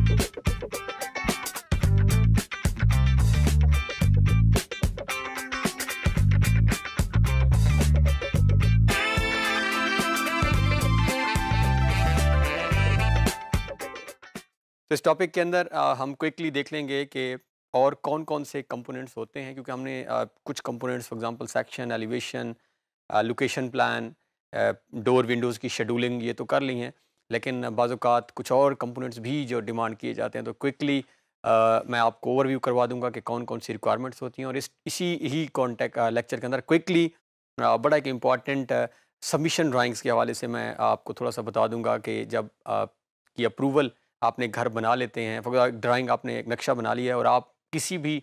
तो इस टॉपिक के अंदर आ, हम क्विकली देख लेंगे कि और कौन कौन से कंपोनेंट्स होते हैं क्योंकि हमने आ, कुछ components for example section elevation location plan door windows की शेड्यूलिंग ये तो कर ली हैं लेकिन बाज़ात कुछ और कंपोनेंट्स भी जो डिमांड किए जाते हैं तो क्विकली मैं आपको ओवरव्यू करवा दूंगा कि कौन कौन सी रिक्वायरमेंट्स होती हैं और इस इसी ही कॉन्टेक्ट लेक्चर के अंदर क्विकली बड़ा एक इम्पॉर्टेंट सबमिशन ड्राइंग्स के हवाले से मैं आपको थोड़ा सा बता दूंगा कि जब की अप्रूवल आपने घर बना लेते हैं ड्राइंग आपने एक नक्शा बना लिया है और आप किसी भी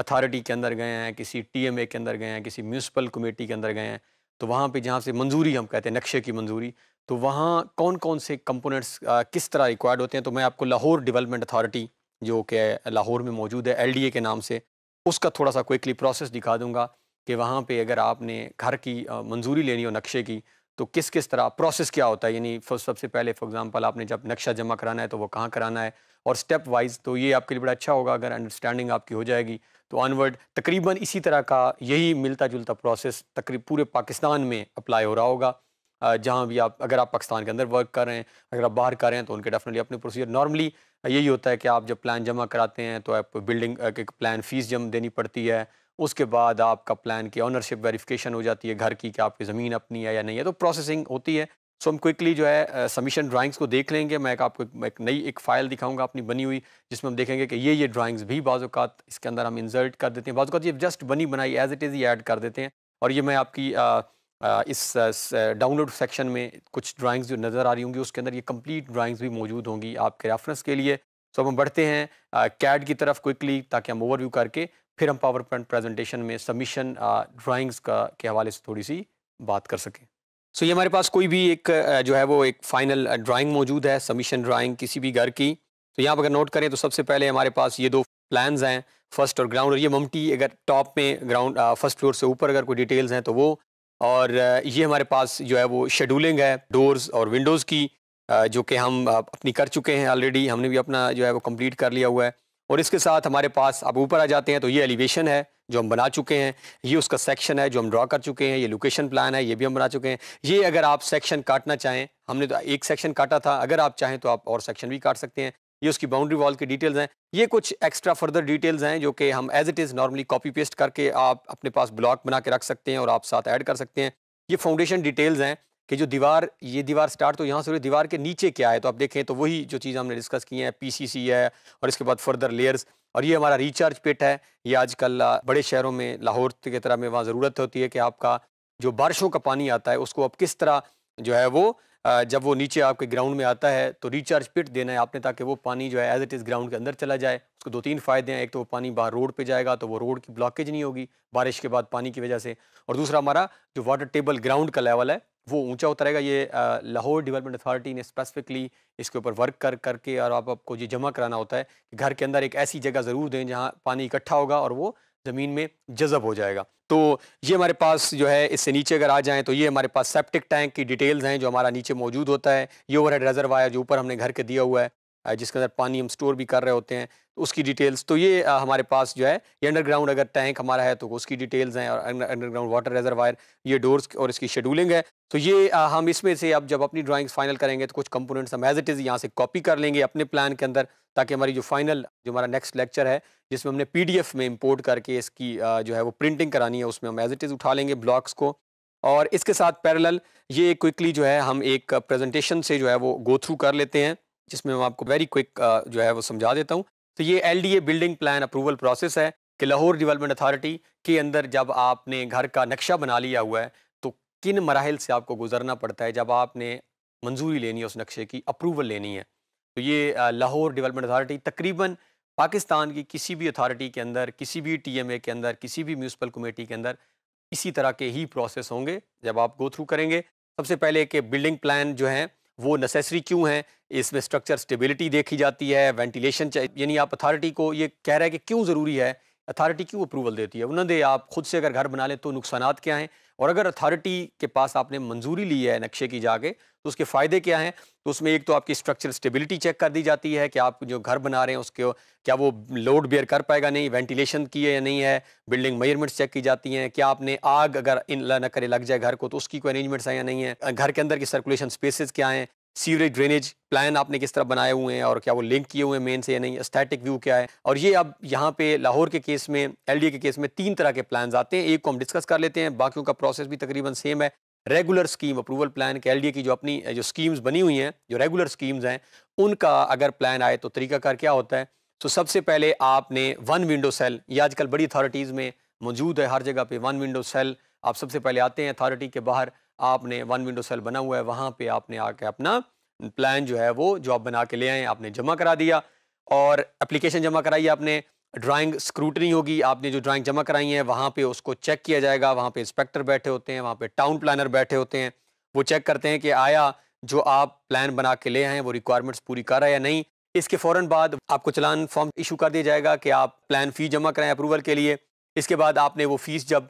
अथॉरिटी के अंदर गए हैं किसी टीएमए के अंदर गए हैं किसी म्यूनसिपल कमेटी के अंदर गए हैं तो वहाँ पे जहाँ से मंजूरी हम कहते हैं नक्शे की मंजूरी तो वहाँ कौन कौन से कंपोनेंट्स किस तरह रिक्वायर्ड होते हैं तो मैं आपको लाहौर डेवलपमेंट अथॉरिटी जो कि लाहौर में मौजूद है एलडीए के नाम से उसका थोड़ा सा क्विकली प्रोसेस दिखा दूंगा कि वहाँ पे अगर आपने घर की मंजूरी लेनी हो नक्शे की तो किस किस तरह प्रोसेस क्या होता है यानी सबसे पहले फॉर एग्ज़ाम्पल आपने जब नक्शा जमा कराना है तो वो कहाँ कराना है और स्टेप वाइज तो ये आपके लिए बड़ा अच्छा होगा अगर अंडरस्टैंडिंग आपकी हो जाएगी तो ऑनवर्ड तकरीबन इसी तरह का यही मिलता जुलता प्रोसेस तकरीब पूरे पाकिस्तान में अप्लाई हो रहा होगा जहाँ भी आप अगर आप पाकिस्तान के अंदर वर्क कर रहे हैं अगर आप बाहर कर रहे हैं तो उनके डेफिनेटली अपने प्रोसीजर नॉर्मली यही होता है कि आप जब प्लान जमा कराते हैं तो आप बिल्डिंग एक प्लान फीस जम देनी पड़ती है उसके बाद आपका प्लान की ऑनरशिप वेरिफिकेशन हो जाती है घर की कि आपकी ज़मीन अपनी है या नहीं है तो प्रोसेसिंग होती है सो हम क्विकली जो है सबमिशन ड्राइंग्स को देख लेंगे मैं एक आपको एक नई एक फ़ाइल दिखाऊंगा अपनी बनी हुई जिसमें हम देखेंगे कि ये ये ड्राइंग्स भी बाज़ात इसके अंदर हम इंसर्ट कर देते हैं बाज़ात ये जस्ट बनी बनाई एज इट इज़ ये ऐड कर देते हैं और ये मैं आपकी इस डाउनलोड सेक्शन में कुछ ड्राइंग्स जो नज़र आ रही होंगी उसके अंदर ये कंप्लीट ड्राइंग्स भी मौजूद होंगी आपके रेफरेंस के लिए सो हम बढ़ते हैं कैड की तरफ क्विकली ताकि हम ओवरव्यू करके फिर हम पावर पॉइंट प्रेजेंटेशन में सबमिशन ड्राइंग्स का के हवाले से थोड़ी सी बात कर सकें सो so, ये हमारे पास कोई भी एक जो है वो एक फाइनल ड्राइंग मौजूद है सबमिशन ड्राइंग किसी भी घर की तो यहाँ पर अगर नोट करें तो सबसे पहले हमारे पास ये दो प्लान्स हैं फर्स्ट और ग्राउंड और ये ममटी अगर टॉप में ग्राउंड फर्स्ट फ्लोर से ऊपर अगर कोई डिटेल्स हैं तो वो और ये हमारे पास जो है वो शेड्यूलिंग है डोर्स और विंडोज़ की जो कि हम अपनी कर चुके हैं ऑलरेडी हमने भी अपना जो है वो कंप्लीट कर लिया हुआ है और इसके साथ हमारे पास आप ऊपर आ जाते हैं तो ये एलिवेशन है जो हम बना चुके हैं ये उसका सेक्शन है जो हम ड्रा कर चुके हैं ये लोकेशन प्लान है ये भी हम बना चुके हैं ये अगर आप सेक्शन काटना चाहें हमने तो एक सेक्शन काटा था अगर आप चाहें तो आप और सेक्शन भी काट सकते हैं ये उसकी बाउंड्री वॉल की डिटेल्स हैं ये कुछ एक्स्ट्रा फर्दर डिटेल्स हैं जो कि हम as it is normally copy paste करके आप अपने पास ब्लॉक बना के रख सकते हैं और आप साथ ऐड कर सकते हैं ये फाउंडेशन डिटेल्स हैं कि जो दीवार ये दीवार स्टार्ट तो यहाँ से दीवार के नीचे क्या है तो आप देखें तो वही जो चीज़ हमने डिस्कस की है पीसीसी है और इसके बाद फर्दर लेयर्स और ये हमारा रिचार्ज पिट है ये आजकल बड़े शहरों में लाहौर की तरह में वहाँ ज़रूरत होती है कि आपका जो बारिशों का पानी आता है उसको आप किस तरह जो है वो जब वो नीचे आपके ग्राउंड में आता है तो रिचार्ज पिट देना है आपने ताकि वो पानी जो है एज इट इज़ ग्राउंड के अंदर चला जाए उसको दो तीन फ़ायदे हैं एक तो वो पानी बाहर रोड पे जाएगा तो वो रोड की ब्लॉकेज नहीं होगी बारिश के बाद पानी की वजह से और दूसरा हमारा जो वाटर टेबल ग्राउंड का लेवल है वो होता उतरेगा ये लाहौर डेवलपमेंट अथॉरिटी ने स्पेसिफिकली इसके ऊपर वर्क कर करके और आप आपको ये जमा कराना होता है कि घर के अंदर एक ऐसी जगह ज़रूर दें जहाँ पानी इकट्ठा होगा और वो ज़मीन में जजब हो जाएगा तो ये हमारे पास जो है इससे नीचे अगर आ जाएँ तो ये हमारे पास सेप्टिक टैंक की डिटेल्स हैं जो हमारा नीचे मौजूद होता है ये ओवर हेड रिजर्वायर जो ऊपर हमने घर के दिया हुआ है जिसके अंदर पानी हम स्टोर भी कर रहे होते हैं तो उसकी डिटेल्स तो ये हमारे पास जो है ये अंडरग्राउंड अगर टैंक हमारा है तो उसकी डिटेल्स हैं और अंडरग्राउंड वाटर रिजर्वायर ये डोर्स और इसकी शेड्यूलिंग है तो ये हम इसमें से अब जब अपनी ड्राइंग्स फाइनल करेंगे तो कुछ कंपोनेंट्स हम एज इट इज़ यहाँ से कॉपी कर लेंगे अपने प्लान के अंदर ताकि हमारी जो फाइनल जो हमारा नेक्स्ट लेक्चर है जिसमें हमने पीडीएफ में इंपोर्ट करके इसकी जो है वो प्रिंटिंग करानी है उसमें हम एज इट इज़ उठा लेंगे ब्लॉक्स को और इसके साथ पैरेलल ये क्विकली जो है हम एक प्रेजेंटेशन से जो है वो गो थ्रू कर लेते हैं जिसमें मैं आपको वेरी क्विक जो है वो समझा देता हूँ तो ये L building plan approval process है कि लाहौर डेवलपमेंट अथॉरिटी के अंदर जब आपने घर का नक्शा बना लिया हुआ है तो किन मराहल से आपको गुजरना पड़ता है जब आपने मंजूरी लेनी है उस नक्शे की अप्रूवल लेनी है तो ये लाहौर डेवलपमेंट अथॉरिटी तकरीबन पाकिस्तान की किसी भी अथॉरिटी के अंदर किसी भी टीएमए के अंदर किसी भी म्यूनसिपल कमेटी के अंदर इसी तरह के ही प्रोसेस होंगे जब आप गो थ्रू करेंगे सबसे पहले कि बिल्डिंग प्लान जो हैं वो नेसेसरी क्यों हैं इसमें स्ट्रक्चर स्टेबिलिटी देखी जाती है वेंटिलेशन यानी आप अथॉरिटी को ये कह रहे हैं कि क्यों ज़रूरी है अथॉरिटी क्यों अप्रूवल देती है उन्होंने आप खुद से अगर घर बना लें तो नुकसान क्या हैं और अगर अथॉरिटी के पास आपने मंजूरी ली है नक्शे की जाके तो उसके फ़ायदे क्या हैं तो उसमें एक तो आपकी स्ट्रक्चर स्टेबिलिटी चेक कर दी जाती है कि आप जो घर बना रहे हैं उसके क्या वो लोड बेयर कर पाएगा नहीं वेंटिलेशन की है या नहीं है बिल्डिंग मेजरमेंट्स चेक की जाती हैं क्या आपने आग अगर इन न करे लग जाए घर को तो उसकी कोई अरेंजमेंट्स हैं या नहीं है घर के अंदर की सर्कुलेशन स्पेसेस क्या हैं सीवरेज ड्रेनेज प्लान आपने किस तरह बनाए हुए हैं और क्या वो लिंक किए हुए हैं मेन से या नहीं स्टैटिक व्यू क्या है और ये अब यहाँ पे लाहौर के केस में एलडीए के केस में तीन तरह के प्लान आते हैं एक को हम डिस्कस कर लेते हैं बाकियों का प्रोसेस भी तकरीबन सेम है रेगुलर स्कीम अप्रूवल प्लान के एलडीए की जो अपनी जो स्कीम्स बनी हुई हैं जो रेगुलर स्कीम्स हैं उनका अगर प्लान आए तो तरीकाकार क्या होता है तो सबसे पहले आपने वन विंडो सेल ये आजकल बड़ी अथॉरिटीज़ में मौजूद है हर जगह पे वन विंडो सेल आप सबसे पहले आते हैं अथॉरिटी के बाहर आपने वन विंडो सेल बना हुआ है वहाँ पर आपने आके अपना प्लान जो है वो जो आप बना के ले आए आपने जमा करा दिया और अप्लीकेशन जमा कराई आपने ड्राइंग स्क्रूटनी होगी आपने जो ड्राइंग जमा कराई है वहाँ पे उसको चेक किया जाएगा वहाँ पे इंस्पेक्टर बैठे होते हैं वहाँ पे टाउन प्लानर बैठे होते हैं वो चेक करते हैं कि आया जो आप प्लान बना के ले आए हैं वो रिक्वायरमेंट्स पूरी कर रहा है या नहीं इसके फ़ौर बाद आपको चलान फॉर्म इशू कर दिया जाएगा कि आप प्लान फ़ी जमा कराएं अप्रूवल के लिए इसके बाद आपने वो फ़ीस जब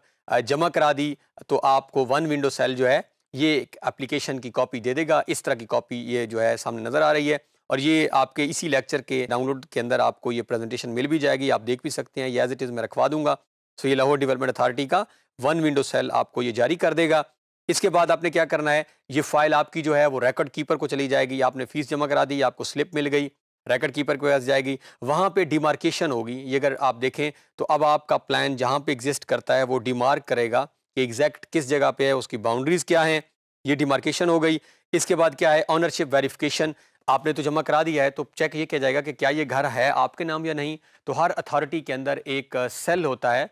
जमा करा दी तो आपको वन विंडो सेल जो है ये एप्लीकेशन की कॉपी दे देगा इस तरह की कॉपी ये जो है सामने नज़र आ रही है और ये आपके इसी लेक्चर के डाउनलोड के अंदर आपको ये प्रेजेंटेशन मिल भी जाएगी आप देख भी सकते हैं एज इट इज़ मैं रखवा दूंगा सो ये लाहौर डेवलपमेंट अथॉरिटी का वन विंडो सेल आपको ये जारी कर देगा इसके बाद आपने क्या करना है ये फाइल आपकी जो है वो रिकॉर्ड कीपर को चली जाएगी आपने फीस जमा करा दी आपको स्लिप मिल गई रिकॉर्ड कीपर के पास जाएगी वहाँ पे डिमार्केशन होगी ये अगर आप देखें तो अब आपका प्लान जहाँ पे एग्जिस्ट करता है वो डिमार्क करेगा कि एग्जैक्ट किस जगह पे है उसकी बाउंड्रीज़ क्या हैं ये डिमार्केशन हो गई इसके बाद क्या है ऑनरशिप वेरिफिकेशन आपने तो जमा करा दिया है तो चेक ये किया जाएगा कि क्या ये घर है आपके नाम या नहीं तो हर अथॉरिटी के अंदर एक सेल होता है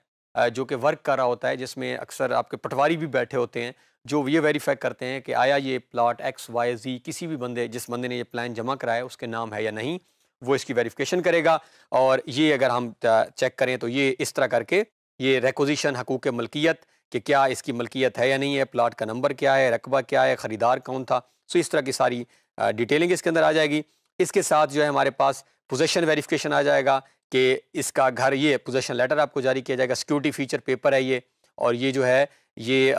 जो कि वर्क कर रहा होता है जिसमें अक्सर आपके पटवारी भी बैठे होते हैं जो ये वेरीफाई करते हैं कि आया ये प्लाट एक्स वाई जी किसी भी बंदे जिस बंदे ने ये प्लान जमा कराया उसके नाम है या नहीं वो इसकी वेरीफिकेशन करेगा और ये अगर हम चेक करें तो ये इस तरह करके ये रेकोजिशन हकूक मलकियत कि क्या इसकी मलकियत है या नहीं है प्लाट का नंबर क्या है रकबा क्या है ख़रीदार कौन था सो तो इस तरह की सारी डिटेलिंग इसके अंदर आ जाएगी इसके साथ जो है हमारे पास पोजेशन वेरिफिकेशन आ जाएगा कि इसका घर ये पोजेशन लेटर आपको जारी किया जाएगा सिक्योरिटी फीचर पेपर है ये और ये जो है ये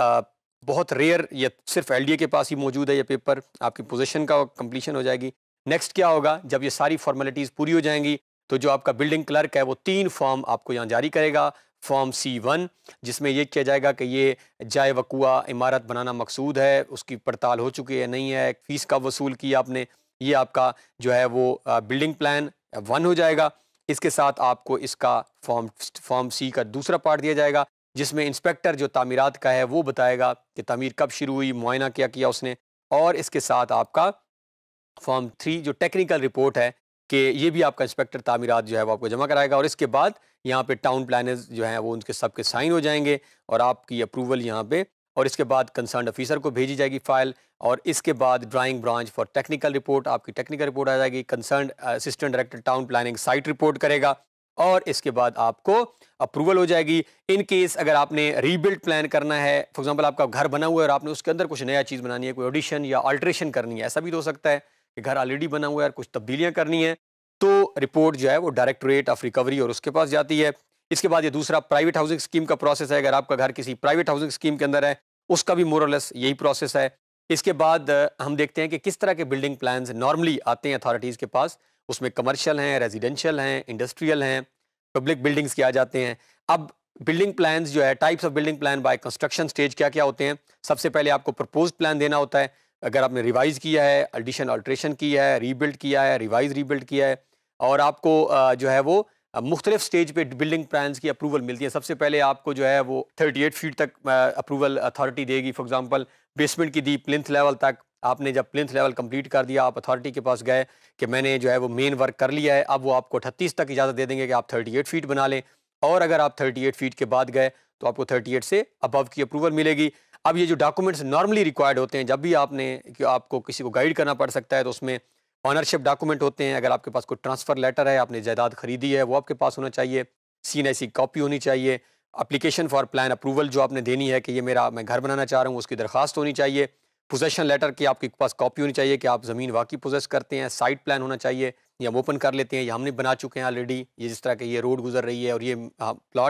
बहुत रेयर या सिर्फ एल के पास ही मौजूद है ये पेपर आपकी पोजेशन का कम्प्लीशन हो जाएगी नेक्स्ट क्या होगा जब ये सारी फॉर्मेलिटीज़ पूरी हो जाएंगी तो जो आपका बिल्डिंग क्लर्क है वो तीन फॉर्म आपको यहाँ जारी करेगा फॉर्म सी वन जिसमें यह किया जाएगा कि ये जाए वकूआ इमारत बनाना मकसूद है उसकी पड़ताल हो चुकी है नहीं है फ़ीस कब वसूल किया आपने ये आपका जो है वो बिल्डिंग प्लान वन हो जाएगा इसके साथ आपको इसका फॉर्म फॉर्म सी का दूसरा पार्ट दिया जाएगा जिसमें इंस्पेक्टर जो तमीरत का है वो बताएगा कि तमीर कब शुरू हुई मुआयना क्या किया उसने और इसके साथ आपका फॉर्म थ्री जो टेक्निकल रिपोर्ट है कि ये भी आपका इंस्पेक्टर तामीरात जो है वो आपको जमा कराएगा और इसके बाद यहाँ पे टाउन प्लानर्स जो हैं वो उनके सब के साइन हो जाएंगे और आपकी अप्रूवल यहाँ पे और इसके बाद कंसर्न ऑफिसर को भेजी जाएगी फाइल और इसके बाद drawing branch for technical report आपकी टेक्निकल रिपोर्ट आ जाएगी concern assistant director town planning site report करेगा और इसके बाद आपको अप्रूवल हो जाएगी इन केस अगर आपने रीबिल्ड प्लान करना है फॉर एग्जांपल आपका घर बना हुआ है और आपने उसके अंदर कुछ नया चीज़ बनानी है कोई ऑडिशन या अल्ट्रेशन करनी है ऐसा भी तो हो सकता है कि घर ऑलरेडी बना हुआ है कुछ तब्दीलियाँ करनी है तो रिपोर्ट जो है वो डायरेक्टोरेट ऑफ रिकवरी और उसके पास जाती है इसके बाद ये दूसरा प्राइवेट हाउसिंग स्कीम का प्रोसेस है अगर आपका घर किसी प्राइवेट हाउसिंग स्कीम के अंदर है उसका भी मोरलेस यही प्रोसेस है इसके बाद हम देखते हैं कि किस तरह के बिल्डिंग प्लान्स नॉर्मली आते हैं अथॉरिटीज़ के पास उसमें कमर्शियल हैं रेजिडेंशियल हैं इंडस्ट्रियल हैं पब्लिक बिल्डिंग्स के आ जाते हैं अब बिल्डिंग प्लान्स जो है types of building plan by construction stage क्या क्या होते हैं सबसे पहले आपको प्रपोज प्लान देना होता है अगर आपने रिवाइज़ किया है एडिशन अल्ट्रेशन किया है रीबिल्ड किया है रिवाइज़ रीबिल्ड किया है और आपको जो है वो मुख्तलिफ स्टेज पे बिल्डिंग प्लान्स की अप्रूवल मिलती है सबसे पहले आपको जो है वो 38 फीट तक अप्रूवल अथॉरिटी देगी फॉर एग्जांपल बेसमेंट की दी प्लिथ लेवल तक आपने जब प्लिथ लेवल कंप्लीट कर दिया आप अथॉरिटी के पास गए कि मैंने जो है वो मेन वर्क कर लिया है अब वो आपको अठतीस तक इजाज़त दे देंगे कि आप थर्टी एट फीट बना लें और अगर आप थर्टी एट फीट के बाद गए तो आपको 38 से अबव की अप्रूवल मिलेगी अब ये जो डॉक्यूमेंट्स नॉर्मली रिक्वायर्ड होते हैं जब भी आपने कि आपको किसी को गाइड करना पड़ सकता है तो उसमें ऑनरशिप डॉक्यूमेंट होते हैं अगर आपके पास कोई ट्रांसफ़र लेटर है आपने जायदाद खरीदी है वो आपके पास होना चाहिए सी एन कॉपी होनी चाहिए अप्लीकेशन फॉर प्लान अप्रूवल जो आपने देनी है कि ये मेरा मैं घर बनाना चाह रहा हूँ उसकी दरख्वास्त होनी चाहिए पोजेशन लेटर की आपके पास कॉपी होनी चाहिए कि आप ज़मीन वाकई पोजेस करते हैं साइट प्लान होना चाहिए या हम ओपन कर लेते हैं या हमने बना चुके हैं ऑलरेडी ये जिस तरह के ये रोड गुजर रही है और ये प्लाट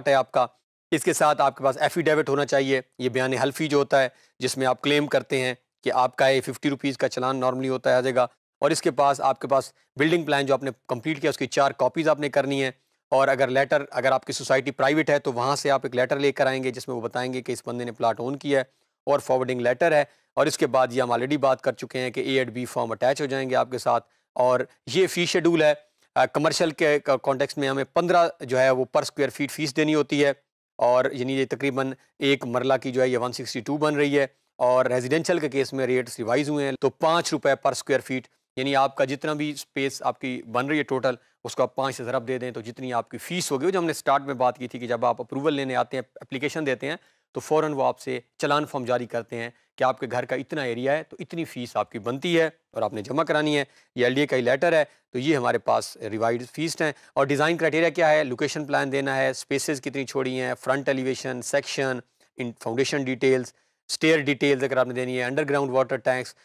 हाँ, है आपका इसके साथ आपके पास एफिडेविट होना चाहिए ये बयान हल्फी जो होता है जिसमें आप क्लेम करते हैं कि आपका ये फिफ्टी रुपीज़ का चलान नॉर्मली होता है आ जाएगा और इसके पास आपके पास बिल्डिंग प्लान जो आपने कंप्लीट किया उसकी चार कॉपीज़ आपने करनी है और अगर लेटर अगर आपकी सोसाइटी प्राइवेट है तो वहाँ से आप एक लेटर लेकर आएंगे जिसमें वो बताएंगे कि इस बंदे ने प्लाट ऑन किया है और फॉरवर्डिंग लेटर है और इसके बाद ये हम ऑलरेडी बात कर चुके हैं कि A and B form attach हो जाएंगे आपके साथ और ये फ़ी शेड्यूल है कमर्शल के कॉन्टेक्स्ट में हमें पंद्रह जो है वो पर स्क्वायर फीट फीस देनी होती है और यानी ये तकरीबन एक मरला की जो है ये 162 बन रही है और रेजिडेंशल के केस में रेट्स रिवाइज हुए हैं तो पाँच रुपये पर स्क्वायर फीट यानी आपका जितना भी स्पेस आपकी बन रही है टोटल उसको आप पाँच से ज़रब दे दें तो जितनी आपकी फ़ीस होगी जो हमने स्टार्ट में बात की थी कि जब आप अप्रूवल लेने आते हैं एप्लीकेशन देते हैं तो फ़ौर वो आपसे चलान फॉर्म जारी करते हैं कि आपके घर का इतना एरिया है तो इतनी फ़ीस आपकी बनती है और आपने जमा करानी है ये एल का ही लेटर है तो ये हमारे पास रिवाइड फीस हैं और डिज़ाइन क्राइटेरिया क्या है लोकेशन प्लान देना है स्पेसेस कितनी छोड़ी हैं फ्रंट एलिवेशन सेक्शन इन फाउंडेशन डिटेल्स स्टेयर डिटेल्स अगर आपने देनी है अंडरग्राउंड वाटर टैंक्स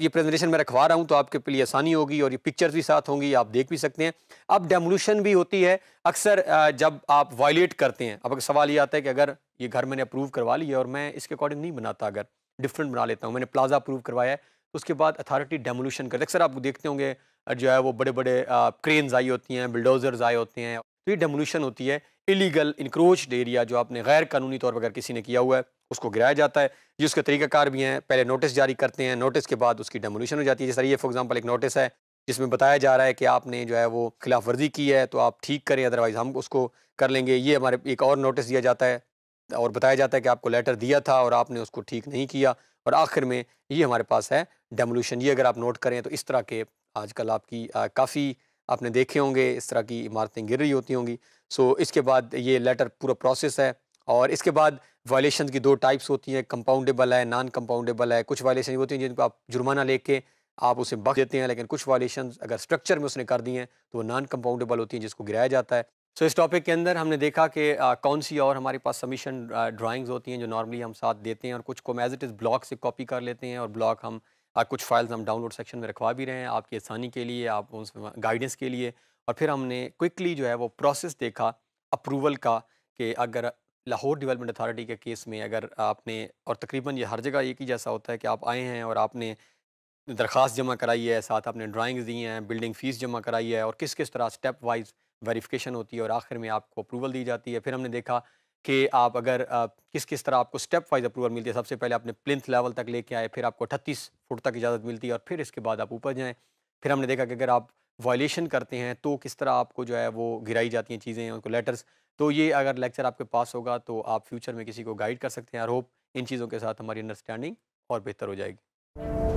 ये प्रेजेंटेशन मैं रखवा रहा हूँ तो आपके लिए आसानी होगी और ये पिक्चर्स भी साथ होंगी आप देख भी सकते हैं अब डेमोलूशन भी होती है अक्सर जब आप वायलेट करते हैं अब सवाल ये आता है कि अगर ये घर मैंने अप्रूव करवा लिया और मैं इसके अकॉर्डिंग नहीं बनाता अगर डिफरेंट बना लेता हूँ मैंने प्लाजा अप्रूव करवाया है तो उसके बाद अथॉरिटी डेमोलूशन करते अक्सर आप देखते होंगे जो है वो बड़े बड़े क्रेन्स आई होती हैं बिल्डोजर्स आए होते हैं तो ये डेमोलूशन होती है इलीगल इंक्रोच्ड एरिया जो आपने गैर कानूनी तौर पर अगर किसी ने किया हुआ है उसको गिराया जाता है ये उसके तरीक़ाकार भी हैं पहले नोटिस जारी करते हैं नोटिस के बाद उसकी डेमोलिशन हो जाती है जैसे ये फॉर एग्जांपल एक नोटिस है जिसमें बताया जा रहा है कि आपने जो है वो खिलाफ वर्जी की है तो आप ठीक करें अदरवाइज़ हम उसको कर लेंगे ये हमारे एक और नोटिस दिया जाता है और बताया जाता है कि आपको लेटर दिया था और आपने उसको ठीक नहीं किया और आखिर में ये हमारे पास है डेमोलूशन ये अगर आप नोट करें तो इस तरह के आजकल आपकी काफ़ी आपने देखे होंगे इस तरह की इमारतें गिर रही होती होंगी सो इसके बाद ये लेटर पूरा प्रोसेस है और इसके बाद वायलेशन की दो टाइप्स होती हैं कंपाउंडेबल है नॉन कंपाउंडेबल है कुछ वायलेशन होती हैं जिनको आप जुर्माना लेके आप उसे बख देते हैं लेकिन कुछ वायलेशन अगर स्ट्रक्चर में उसने कर दी हैं तो वो नॉन कंपाउंडेबल होती हैं जिसको गिराया जाता है सो so, इस टॉपिक के अंदर हमने देखा कि कौन सी और हमारे पास सबमिशन ड्राइंग्स होती हैं जो नॉर्मली हम साथ देते हैं और कुछ को एज इट इज़ ब्लॉक से कॉपी कर लेते हैं और ब्लॉक हम कुछ फाइल्स हम डाउनलोड सेक्शन में रखवा भी रहे हैं आपकी आसानी के लिए आप उस गाइडेंस के लिए और फिर हमने क्विकली जो है वो प्रोसेस देखा अप्रूवल का कि अगर लाहौर डेवलपमेंट अथॉरिटी के केस में अगर आपने और तकरीबन ये हर जगह एक ही जैसा होता है कि आप आए हैं और आपने दरख्वास्त जमा कराई है साथ आपने ड्राइंग्स दी हैं बिल्डिंग फ़ीस जमा कराई है और किस किस तरह स्टेप वाइज वेरिफिकेशन होती है और आखिर में आपको अप्रूवल दी जाती है फिर हमने देखा कि आप अगर किस किस तरह आपको स्टेप वाइज अप्रूवल मिलती है सबसे पहले आपने प्लिथ लेवल तक लेके आए फिर आपको अठतीस फुट तक इजाज़त मिलती है और फिर इसके बाद आप ऊपर जाएँ फिर हमने देखा कि अगर आप वॉयेशन करते हैं तो किस तरह आपको जो है वो गिराई जाती हैं चीज़ें उनको लेटर्स तो ये अगर लेक्चर आपके पास होगा तो आप फ्यूचर में किसी को गाइड कर सकते हैं और होप इन चीज़ों के साथ हमारी अंडरस्टैंडिंग और बेहतर हो जाएगी